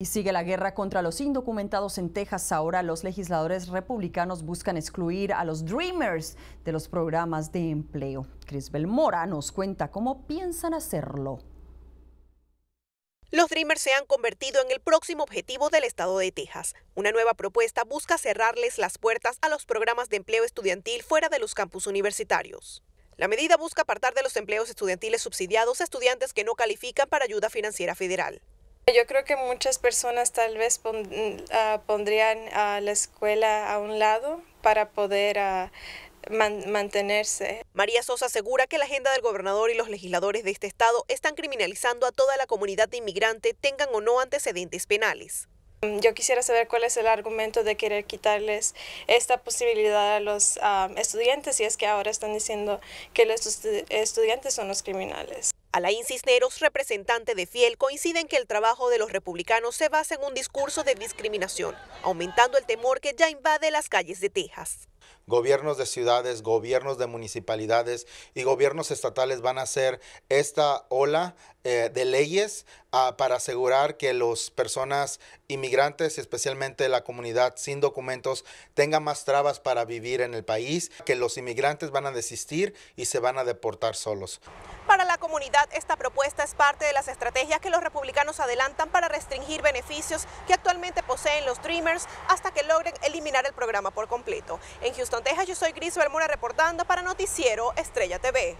Y sigue la guerra contra los indocumentados en Texas. Ahora los legisladores republicanos buscan excluir a los Dreamers de los programas de empleo. Crisbel Mora nos cuenta cómo piensan hacerlo. Los Dreamers se han convertido en el próximo objetivo del Estado de Texas. Una nueva propuesta busca cerrarles las puertas a los programas de empleo estudiantil fuera de los campus universitarios. La medida busca apartar de los empleos estudiantiles subsidiados a estudiantes que no califican para ayuda financiera federal. Yo creo que muchas personas tal vez ah, pondrían a la escuela a un lado para poder ah, mantenerse. María Sosa asegura que la agenda del gobernador y los legisladores de este estado están criminalizando a toda la comunidad de inmigrante, tengan o no antecedentes penales. Mm, yo quisiera saber cuál es el argumento de querer quitarles esta posibilidad a los ah, estudiantes, y es que ahora están diciendo que los estudiantes son los criminales. Alain Cisneros, representante de Fiel, coincide en que el trabajo de los republicanos se basa en un discurso de discriminación, aumentando el temor que ya invade las calles de Texas gobiernos de ciudades, gobiernos de municipalidades y gobiernos estatales van a hacer esta ola eh, de leyes ah, para asegurar que las personas inmigrantes, especialmente la comunidad sin documentos, tengan más trabas para vivir en el país, que los inmigrantes van a desistir y se van a deportar solos. Para la comunidad, esta propuesta es parte de las estrategias que los republicanos adelantan para restringir beneficios que actualmente poseen los Dreamers hasta que logren eliminar el programa por completo. Houston, Texas, yo soy Chris Bermuda reportando para Noticiero Estrella TV.